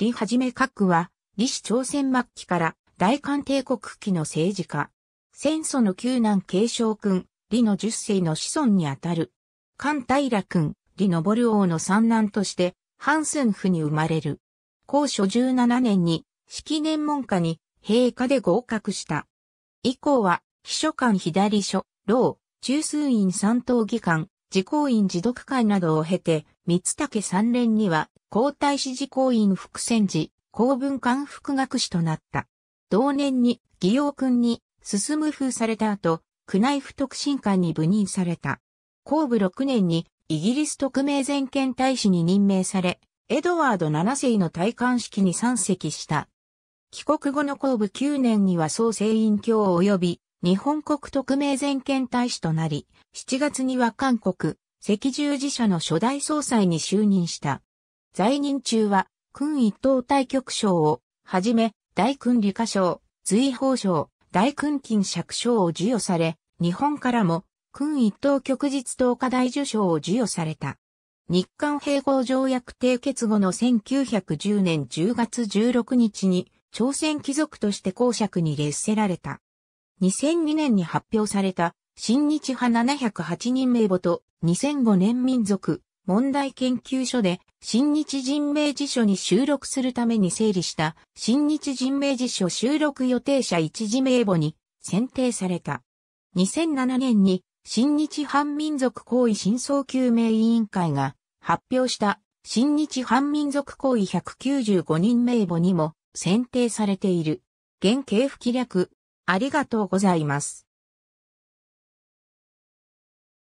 李はじめ閣は、李氏朝鮮末期から大韓帝国期の政治家。戦祖の九男継承君、李の十世の子孫にあたる。韓平君、李昇王の三男として、ハンスンフに生まれる。高所十七年に、式年門下に、陛下で合格した。以降は、秘書官左書、老、中枢院三等議官、自公院自読会などを経て、三竹三連には皇太子寺公院副戦寺、公文官副学士となった。同年に、義陽君に、進む封された後、宮内府特進官に部任された。公部6年に、イギリス特命全権大使に任命され、エドワード7世の戴冠式に参席した。帰国後の公部9年には総政院教及び日本国特命全権大使となり、7月には韓国、赤十字社の初代総裁に就任した。在任中は、君一等対局賞を、はじめ、大君理科賞、随法賞、大君金釈賞を授与され、日本からも、君一等局実等課題受賞を授与された。日韓併合条約締結後の1910年10月16日に、朝鮮貴族として公爵に列せられた。2002年に発表された、新日派708人名簿と2005年民族、問題研究所で新日人名辞書に収録するために整理した新日人名辞書収録予定者一時名簿に選定された。2007年に新日反民族行為真相究明委員会が発表した新日反民族行為195人名簿にも選定されている。原系不規略。ありがとうございます。